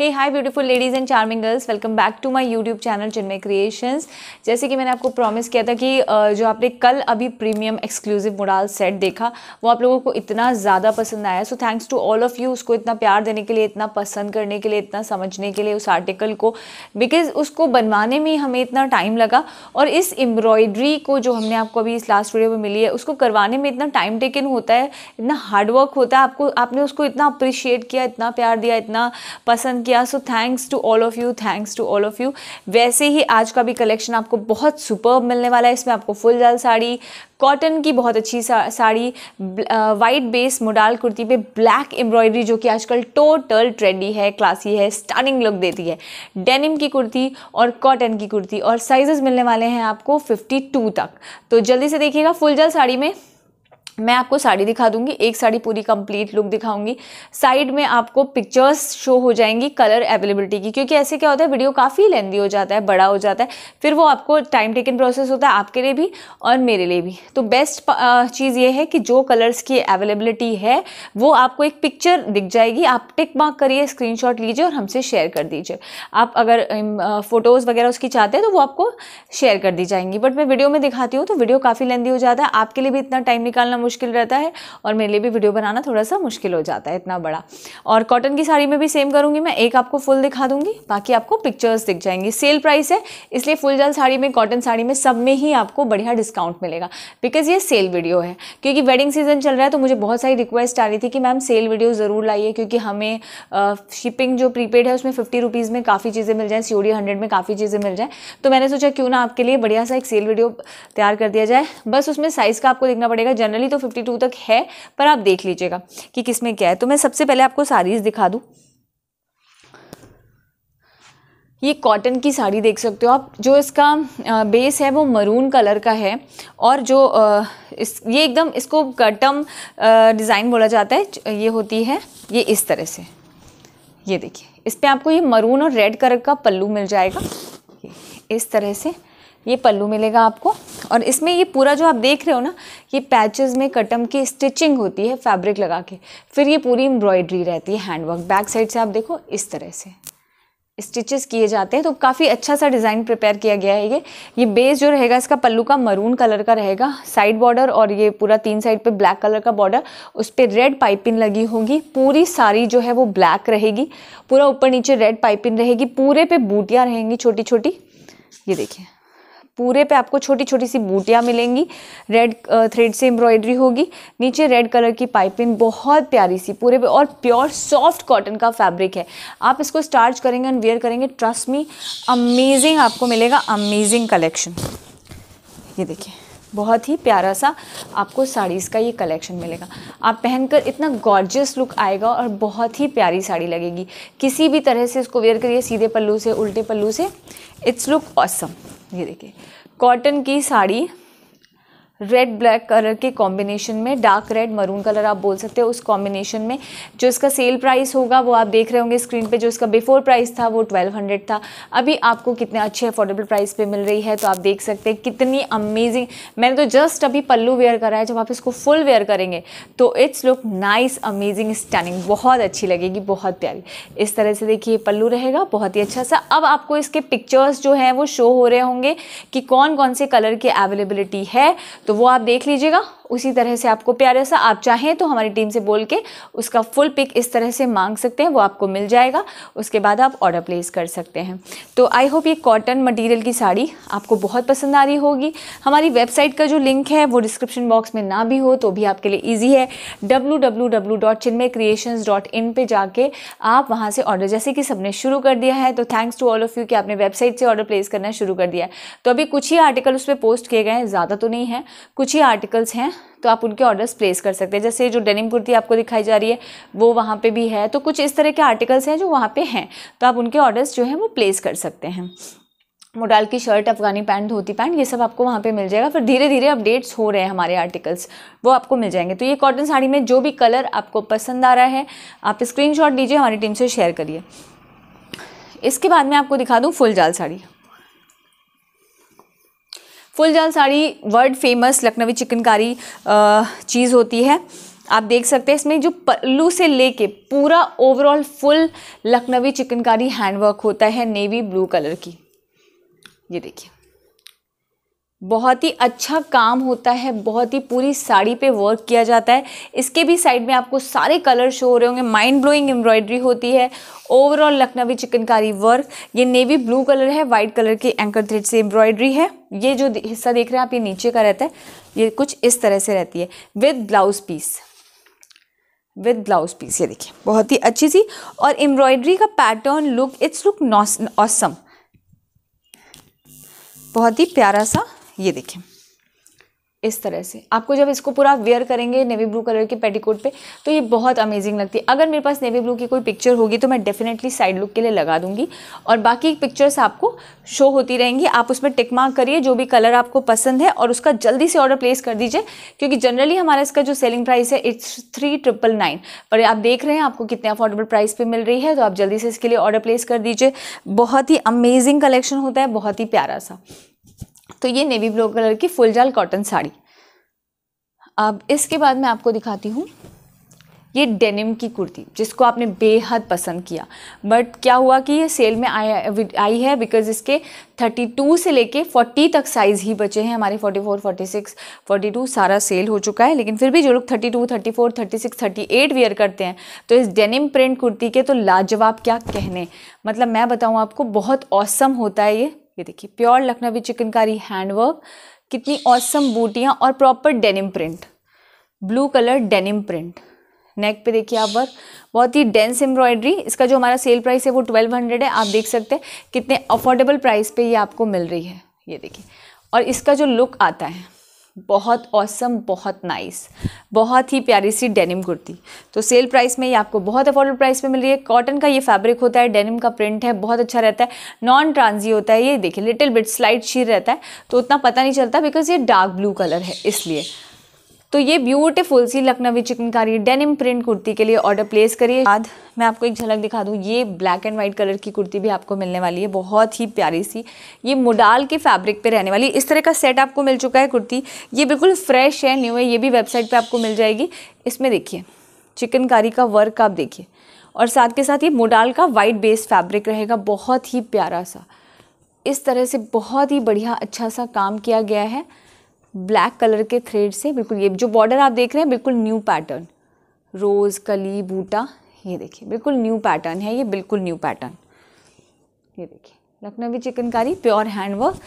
hey hi beautiful ladies and charming girls welcome back to my YouTube channel Chinmay creations जैसे कि मैंने आपको promise किया था कि जो आपने कल अभी प्रीमियम एक्सक्लूसिव मोडाल सेट देखा वो आप लोगों को इतना ज़्यादा पसंद आया so thanks to all of you उसको इतना प्यार देने के लिए इतना पसंद करने के लिए इतना समझने के लिए उस आर्टिकल को बिकॉज उसको बनवाने में हमें इतना टाइम लगा और इस एम्ब्रॉयड्री को जो हमने आपको अभी इस लास्ट वीडियो में मिली है उसको करवाने में इतना टाइम टेकन होता है इतना हार्डवर्क होता है आपको आपने उसको इतना अप्रिशिएट किया इतना प्यार दिया इतना पसंद किया किया so thanks to all of you thanks to all of you वैसे ही आज का भी कलेक्शन आपको बहुत सुपर मिलने वाला है इसमें आपको फुल जाल साड़ी कॉटन की बहुत अच्छी सा, sari white base modal kurti पे ब्लैक एम्ब्रॉयडरी जो कि आजकल टोटल ट्रेंडी है क्लासी है स्टनिंग लुक देती है डेनिम की कुर्ती और कॉटन की कुर्ती और साइजेस मिलने वाले हैं आपको 52 तक तो जल्दी से देखिएगा फुल जल साड़ी में मैं आपको साड़ी दिखा दूंगी एक साड़ी पूरी कंप्लीट लुक दिखाऊंगी साइड में आपको पिक्चर्स शो हो जाएंगी कलर अवेलेबिलिटी की क्योंकि ऐसे क्या होता है वीडियो काफ़ी लेंदी हो जाता है बड़ा हो जाता है फिर वो आपको टाइम टेकन प्रोसेस होता है आपके लिए भी और मेरे लिए भी तो बेस्ट चीज़ ये है कि जो कलर्स की अवेलेबिलिटी है वो आपको एक पिक्चर दिख जाएगी आप टिक मार्क करिए स्क्रीन लीजिए और हमसे शेयर कर दीजिए आप अगर फ़ोटोज़ वगैरह उसकी चाहते हैं तो वो आपको शेयर कर दी जाएंगी बट मैं वीडियो में दिखाती हूँ तो वीडियो काफ़ी लेंदी हो जाता है आपके लिए भी इतना टाइम निकालना मुश्किल रहता है और मेरे लिए भी वीडियो बनाना थोड़ा सा मुश्किल हो जाता है इतना बड़ा और कॉटन की साड़ी में भी सेम करूँगी मैं एक आपको फुल दिखा दूँगी बाकी आपको पिक्चर्स दिख जाएंगी सेल प्राइस है इसलिए फुल जल साड़ी में कॉटन साड़ी में सब में ही आपको बढ़िया डिस्काउंट मिलेगा बिकॉज ये सेल वीडियो है क्योंकि वेडिंग सीजन चल रहा है तो मुझे बहुत सारी रिक्वेस्ट आ रही थी कि मैम सेल वीडियो ज़रूर लाइए क्योंकि हमें शिपिंग जो प्रीपेड है उसमें फिफ्टी रुपीज़ में काफ़ी चीज़ें मिल जाएँ सीओडी हंड्रेड में काफ़ी चीज़ें मिल जाएँ तो मैंने सोचा क्यों ना आपके लिए बढ़िया सा एक सेल वीडियो तैयार कर दिया जाए बस उसमें साइज़ का आपको देखना पड़ेगा जनरली तो 52 तक है पर आप देख लीजिएगा कि किस में क्या है तो मैं सबसे पहले आपको साड़ीज़ दिखा दूँ ये कॉटन की साड़ी देख सकते हो आप जो इसका बेस है वो मरून कलर का है और जो इस ये एकदम इसको कटम डिज़ाइन बोला जाता है ये होती है ये इस तरह से ये देखिए इस पर आपको ये मरून और रेड कलर का पल्लू मिल जाएगा इस तरह से ये पल्लू मिलेगा आपको और इसमें ये पूरा जो आप देख रहे हो ना ये पैचेस में कटम की स्टिचिंग होती है फैब्रिक लगा के फिर ये पूरी एम्ब्रॉयडरी रहती है हैंडवर्क बैक साइड से आप देखो इस तरह से स्टिचेस किए जाते हैं तो काफ़ी अच्छा सा डिज़ाइन प्रिपेयर किया गया है ये ये बेस जो रहेगा इसका पल्लू का मरून कलर का रहेगा साइड बॉर्डर और ये पूरा तीन साइड पे ब्लैक कलर का बॉर्डर उस पर रेड पाइपिंग लगी होगी पूरी साड़ी जो है वो ब्लैक रहेगी पूरा ऊपर नीचे रेड पाइपिंग रहेगी पूरे पे बूटियाँ रहेंगी छोटी छोटी ये देखिए पूरे पे आपको छोटी छोटी सी बूटियाँ मिलेंगी रेड थ्रेड uh, से एम्ब्रॉयडरी होगी नीचे रेड कलर की पाइपिंग बहुत प्यारी सी पूरे पे और प्योर सॉफ्ट कॉटन का फैब्रिक है आप इसको स्टार्च करेंगे एंड वेयर करेंगे ट्रस्ट मी अमेजिंग आपको मिलेगा अमेजिंग कलेक्शन ये देखिए बहुत ही प्यारा सा आपको साड़ीज़ का ये कलेक्शन मिलेगा आप पहनकर इतना गॉर्जियस लुक आएगा और बहुत ही प्यारी साड़ी लगेगी किसी भी तरह से इसको वेयर करिए सीधे पल्लू से उल्टे पल्लू से इट्स लुक ऑसम ये देखिए कॉटन की साड़ी रेड ब्लैक कलर के कॉम्बिनेशन में डार्क रेड मरून कलर आप बोल सकते हो उस कॉम्बिनेशन में जो इसका सेल प्राइस होगा वो आप देख रहे होंगे स्क्रीन पे जो इसका बिफोर प्राइस था वो 1200 था अभी आपको कितने अच्छे अफोर्डेबल प्राइस पे मिल रही है तो आप देख सकते हैं कितनी अमेजिंग मैंने तो जस्ट अभी पल्लू वेयर करा है जब आप इसको फुल वेयर करेंगे तो it's look nice amazing stunning बहुत अच्छी लगेगी बहुत प्यारी इस तरह से देखिए पल्लू रहेगा बहुत ही अच्छा सा अब आपको इसके पिक्चर्स जो हैं वो शो हो रहे होंगे कि कौन कौन से कलर की अवेलेबिलिटी है तो वो आप देख लीजिएगा उसी तरह से आपको प्यारा सा आप चाहें तो हमारी टीम से बोल के उसका फुल पिक इस तरह से मांग सकते हैं वो आपको मिल जाएगा उसके बाद आप ऑर्डर प्लेस कर सकते हैं तो आई होप ये कॉटन मटीरियल की साड़ी आपको बहुत पसंद आ रही होगी हमारी वेबसाइट का जो लिंक है वो डिस्क्रिप्शन बॉक्स में ना भी हो तो भी आपके लिए ईजी है W W W dot Chinmay creation dot in पर जाके आप वहाँ से ऑर्डर जैसे कि सबने शुरू कर दिया है तो thanks to all of you कि आपने वेबसाइट से ऑर्डर प्लेस करना शुरू कर दिया तो अभी कुछ ही आर्टिकल उस पर पोस्ट किए गए हैं ज़्यादा तो नहीं है कुछ ही आर्टिकल्स हैं तो आप उनके ऑर्डर्स प्लेस कर सकते हैं जैसे जो डेनिम कुर्ती आपको दिखाई जा रही है वो वहाँ पे भी है तो कुछ इस तरह के आर्टिकल्स हैं जो वहाँ पे हैं तो आप उनके ऑर्डर्स जो हैं वो प्लेस कर सकते हैं मोडाल की शर्ट अफगानी पैंट धोती पैंट ये सब आपको वहाँ पे मिल जाएगा फिर धीरे धीरे अपडेट्स हो रहे हैं हमारे आर्टिकल्स वो आपको मिल जाएंगे तो ये कॉटन साड़ी में जो भी कलर आपको पसंद आ रहा है आप स्क्रीन लीजिए हमारी टीम से शेयर करिए इसके बाद मैं आपको दिखा दूँ फुल जाल साड़ी फुल जाल साड़ी वर्ल्ड फेमस लखनवी चिकनकारी चीज़ होती है आप देख सकते हैं इसमें जो पल्लू से लेके पूरा overall full Lucknowi chikankari handwork होता है नेवी ब्लू कलर की ये देखिए बहुत ही अच्छा काम होता है बहुत ही पूरी साड़ी पे वर्क किया जाता है इसके भी साइड में आपको सारे कलर शो हो रहे होंगे माइंड ब्लोइंग एम्ब्रॉयडरी होती है ओवरऑल लखनवी चिकनकारी वर्क ये नेवी ब्लू कलर है वाइट कलर की एंकर थ्रेड से एम्ब्रॉयडरी है ये जो हिस्सा देख रहे हैं आप ये नीचे का रहता है ये कुछ इस तरह से रहती है with blouse piece with blouse piece ये देखिए बहुत ही अच्छी सी और एम्ब्रॉयडरी का pattern look it's look awesome बहुत ही प्यारा सा ये देखें इस तरह से आपको जब इसको पूरा वेयर करेंगे नेवी ब्लू कलर के पेटीकोट पे तो ये बहुत अमेजिंग लगती है अगर मेरे पास नेवी ब्लू की कोई पिक्चर होगी तो मैं डेफिनेटली साइड लुक के लिए लगा दूंगी और बाकी पिक्चर्स आपको शो होती रहेंगी आप उसमें टिक मार्क करिए जो भी कलर आपको पसंद है और उसका जल्दी से ऑर्डर प्लेस कर दीजिए क्योंकि जनरली हमारा इसका जो सेलिंग प्राइस है इट्स थ्री ट्रिपल नाइन पर आप देख रहे हैं आपको कितने अफोर्डेबल प्राइस पर मिल रही है तो आप जल्दी से इसके लिए ऑर्डर प्लेस कर दीजिए बहुत ही अमेजिंग कलेक्शन होता है बहुत ही प्यारा सा तो ये नेवी ब्लू कलर की फुल जाल कॉटन साड़ी अब इसके बाद मैं आपको दिखाती हूँ ये डेनिम की कुर्ती जिसको आपने बेहद पसंद किया बट क्या हुआ कि ये सेल में आया आई है बिकॉज इसके 32 से लेके 40 तक साइज़ ही बचे हैं हमारे 44, 46, 42 सारा सेल हो चुका है लेकिन फिर भी जो लोग 32, 34, 36, 38 वेयर करते हैं तो इस डेनिम प्रिंट कुर्ती के तो लाजवाब क्या कहने मतलब मैं बताऊँ आपको बहुत औसम होता है ये ये देखिए प्योर लखनवी चिकनकारी हैंडवर्क कितनी औसम बूटियाँ और proper denim print blue colour denim print neck पे देखिए आप वर्क बहुत ही डेंस एम्ब्रॉयडरी इसका जो हमारा सेल प्राइस है वो ट्वेल्व हंड्रेड है आप देख सकते हैं कितने अफोर्डेबल प्राइस पे ये आपको मिल रही है ये देखिए और इसका जो लुक आता है बहुत औसम बहुत नाइस बहुत ही प्यारी सी डेनिम कुर्ती तो सेल प्राइस में ये आपको बहुत अफोर्डेबल प्राइस में मिल रही है कॉटन का ये फैब्रिक होता है डेनिम का प्रिंट है बहुत अच्छा रहता है नॉन ट्रांजी होता है ये देखिए लिटिल बिट स्लाइट शीर रहता है तो उतना पता नहीं चलता बिकॉज ये डार्क ब्लू कलर है इसलिए तो ये ब्यूटीफुल सी लखनवी चिकनकारी डेनिम प्रिंट कुर्ती के लिए ऑर्डर प्लेस करिए बाद मैं आपको एक झलक दिखा दूँ ये ब्लैक एंड वाइट कलर की कुर्ती भी आपको मिलने वाली है बहुत ही प्यारी सी ये मुडाल के फैब्रिक पे रहने वाली इस तरह का सेट आपको मिल चुका है कुर्ती ये बिल्कुल फ्रेश है न्यू है ये भी वेबसाइट पर आपको मिल जाएगी इसमें देखिए चिकनकारी का वर्क आप देखिए और साथ के साथ ये मुडाल का वाइट बेस फैब्रिक रहेगा बहुत ही प्यारा सा इस तरह से बहुत ही बढ़िया अच्छा सा काम किया गया है ब्लैक कलर के थ्रेड से बिल्कुल ये जो बॉर्डर आप देख रहे हैं बिल्कुल न्यू पैटर्न रोज़ कली बूटा ये देखिए बिल्कुल न्यू पैटर्न है ये बिल्कुल न्यू पैटर्न ये देखिए लखनवी चिकनकारी प्योर हैंडवर्क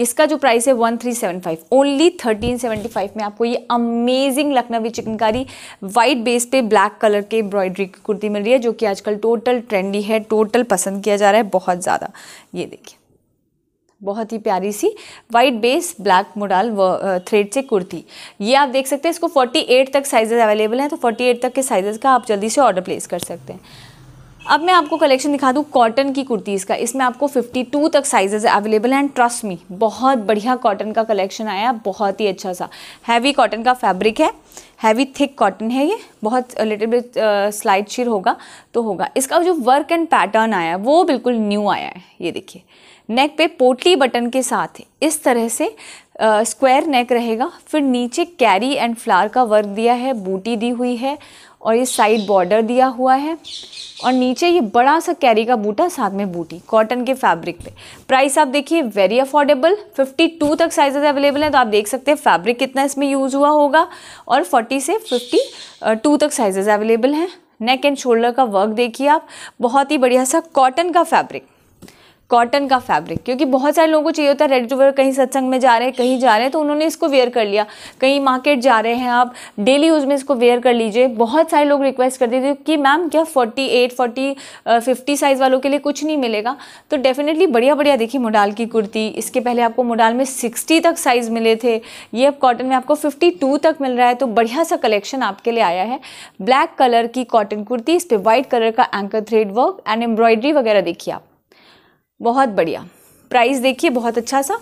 इसका जो प्राइस है one three seven five only thirteen seventy five में आपको ये amazing Lucknowi chikankari white base पे ब्लैक कलर के एम्ब्रॉयडरी की कुर्ती मिल रही है जो कि आजकल टोटल ट्रेंडी है टोटल पसंद किया जा रहा है बहुत ज़्यादा ये देखिए बहुत ही प्यारी सी white base black modal thread से कुर्ती ये आप देख सकते हैं इसको 48 तक साइजेस अवेलेबल हैं तो 48 तक के साइजेस का आप जल्दी से ऑर्डर प्लेस कर सकते हैं अब मैं आपको कलेक्शन दिखा दूँ कॉटन की कुर्तीज़ का इसमें आपको 52 तक साइजेस अवेलेबल हैं एंड ट्रस्ट मी बहुत बढ़िया कॉटन का कलेक्शन आया बहुत ही अच्छा सा हैवी कॉटन का फैब्रिक है हैवी थिक कॉटन है ये बहुत लिटिल बिट स्लाइड शीर होगा तो होगा इसका जो वर्क एंड पैटर्न आया वो बिल्कुल न्यू आया है ये देखिए नेक पे पोटली बटन के साथ इस तरह से स्क्वायर नेक रहेगा फिर नीचे कैरी एंड फ्लावर का वर्क दिया है बूटी दी हुई है और ये साइड बॉर्डर दिया हुआ है और नीचे ये बड़ा सा कैरी का बूटा साथ में बूटी कॉटन के फैब्रिक पे प्राइस आप देखिए वेरी अफोर्डेबल 52 तक साइजेस अवेलेबल हैं तो आप देख सकते हैं फैब्रिक कितना इसमें यूज़ हुआ होगा और 40 से 52 तक साइजेस अवेलेबल हैं नेक एंड शोल्डर का वर्क देखिए आप बहुत ही बढ़िया सा कॉटन का फैब्रिक कॉटन का फैब्रिक क्योंकि बहुत सारे लोगों को चाहिए होता है रेडी टू वेयर कहीं सत्संग में जा रहे हैं कहीं जा रहे हैं तो उन्होंने इसको वेयर कर लिया कहीं मार्केट जा रहे हैं आप डेली यूज़ में इसको वेयर कर लीजिए बहुत सारे लोग रिक्वेस्ट करते थे कि मैम क्या forty eight forty fifty size वालों के लिए कुछ नहीं मिलेगा तो डेफिनेटली बढ़िया बढ़िया देखिए मोडाल की कुर्ती इसके पहले आपको मोडाल में सिक्सटी तक साइज़ मिले थे ये अब कॉटन में आपको फिफ्टी टू तक मिल रहा है तो बढ़िया सा कलेक्शन आपके लिए आया है ब्लैक कलर की कॉटन कुर्ती इस पर वाइट कलर का anchor thread work and embroidery वगैरह देखिए आप बहुत बढ़िया प्राइस देखिए बहुत अच्छा सा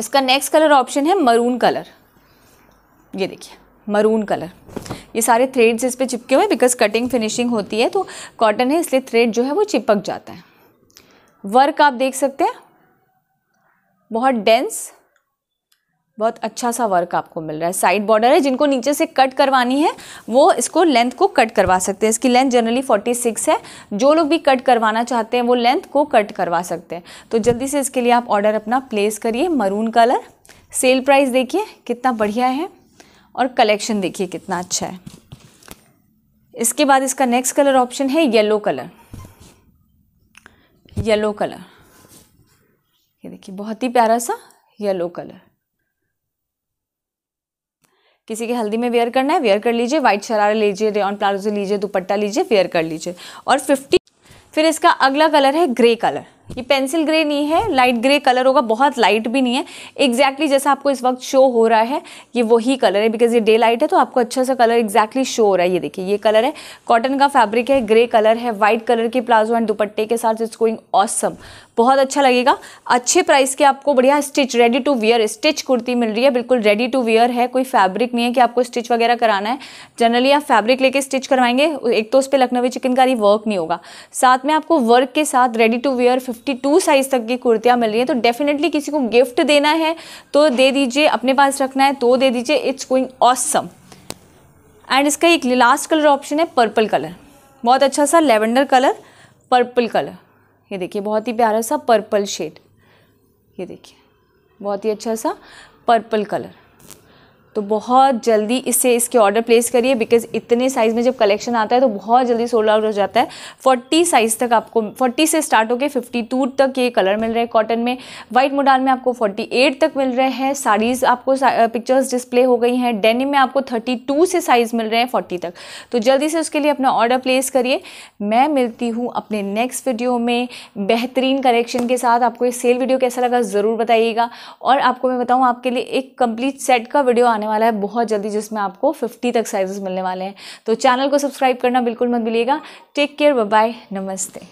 इसका नेक्स्ट कलर ऑप्शन है मरून कलर ये देखिए मरून कलर ये सारे थ्रेड्स इस पर चिपके हुए बिकॉज कटिंग फिनिशिंग होती है तो कॉटन है इसलिए थ्रेड जो है वो चिपक जाता है वर्क आप देख सकते हैं बहुत डेंस बहुत अच्छा सा वर्क आपको मिल रहा है साइड बॉर्डर है जिनको नीचे से कट करवानी है वो इसको लेंथ को कट करवा सकते हैं इसकी लेंथ जनरली 46 है जो लोग भी कट करवाना चाहते हैं वो लेंथ को कट करवा सकते हैं तो जल्दी से इसके लिए आप ऑर्डर अपना प्लेस करिए मरून कलर सेल प्राइस देखिए कितना बढ़िया है और कलेक्शन देखिए कितना अच्छा है इसके बाद इसका नेक्स्ट कलर ऑप्शन है येलो कलर येलो कलर ये देखिए बहुत ही प्यारा सा येलो कलर किसी के हल्दी में वेयर करना है वेयर कर लीजिए व्हाइट शरारा लीजिए रेन प्लाजो लीजिए दुपट्टा लीजिए वेयर कर लीजिए और फिफ्टी फिर इसका अगला कलर है ग्रे कलर ये पेंसिल ग्रे नहीं है लाइट ग्रे कलर होगा बहुत लाइट भी नहीं है एग्जैक्टली exactly जैसा आपको इस वक्त शो हो रहा है ये वही कलर है बिकॉज ये डे लाइट है तो आपको अच्छा सा कलर एग्जैक्टली exactly शो हो रहा है ये देखिए ये कलर है कॉटन का फैब्रिक है ग्रे कलर है वाइट कलर के प्लाजो एंड दुपट्टे के साथ इट्स गोइंग ऑसम बहुत अच्छा लगेगा अच्छे प्राइस के आपको बढ़िया stitch ready to wear stitch kurti मिल रही है बिल्कुल रेडी टू वियर है कोई फैब्रिक नहीं है कि आपको स्टिच वगैरह कराना है जनरली आप फैब्रिक लेके स्टिच करवाएंगे एक तो उस पर लखनवी चिकनकारी वर्क नहीं होगा साथ में आपको वर्क के साथ ready to wear fifty size तक की कुर्तियाँ मिल रही हैं तो डेफिनेटली किसी को गिफ्ट देना है तो दे दीजिए अपने पास रखना है तो दे दीजिए इट्स गोइंग ऑसम एंड इसका एक लास्ट कलर ऑप्शन है पर्पल कलर बहुत अच्छा सा लेवेंडर कलर पर्पल कलर ये देखिए बहुत ही प्यारा सा पर्पल शेड ये देखिए बहुत ही अच्छा सा पर्पल कलर तो बहुत जल्दी इससे इसके ऑर्डर प्लेस करिए बिकॉज इतने साइज़ में जब कलेक्शन आता है तो बहुत जल्दी सोल्ड आउट हो जाता है 40 साइज़ तक आपको 40 से स्टार्ट फिफ्टी 52 तक ये कलर मिल रहे हैं कॉटन में वाइट मोडाल में आपको 48 तक मिल रहे हैं साड़ीज़ आपको पिक्चर्स डिस्प्ले हो गई हैं डेनिम में आपको टू से साइज़ मिल रहे हैं फोर्टी तक तो जल्दी से उसके लिए अपना ऑर्डर प्लेस करिए मैं मिलती हूँ अपने नेक्स्ट वीडियो में बेहतरीन कलेक्शन के साथ आपको ये सेल वीडियो कैसा लगा ज़रूर बताइएगा और आपको मैं बताऊँ आपके लिए एक कम्प्लीट सेट का वीडियो आना आने वाला है बहुत जल्दी जिसमें आपको फिफ्टी तक साइजेस मिलने वाले हैं तो चैनल को सब्सक्राइब करना बिल्कुल मत भूलिएगा टेक केयर बाय नमस्ते